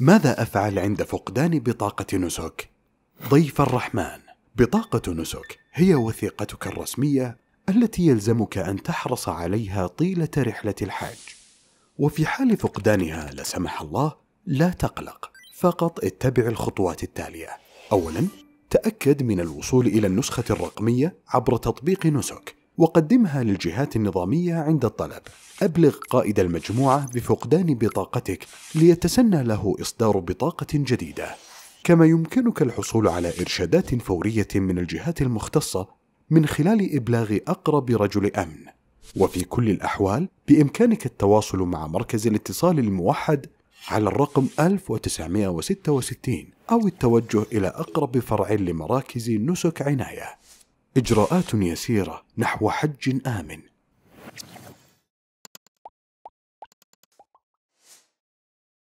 ماذا أفعل عند فقدان بطاقة نسك؟ ضيف الرحمن بطاقة نسك هي وثيقتك الرسمية التي يلزمك أن تحرص عليها طيلة رحلة الحج وفي حال فقدانها لا سمح الله لا تقلق فقط اتبع الخطوات التالية أولا تأكد من الوصول إلى النسخة الرقمية عبر تطبيق نسك وقدمها للجهات النظامية عند الطلب أبلغ قائد المجموعة بفقدان بطاقتك ليتسنى له إصدار بطاقة جديدة كما يمكنك الحصول على إرشادات فورية من الجهات المختصة من خلال إبلاغ أقرب رجل أمن وفي كل الأحوال بإمكانك التواصل مع مركز الاتصال الموحد على الرقم 1966 أو التوجه إلى أقرب فرع لمراكز نسك عناية إجراءات يسيرة نحو حج آمن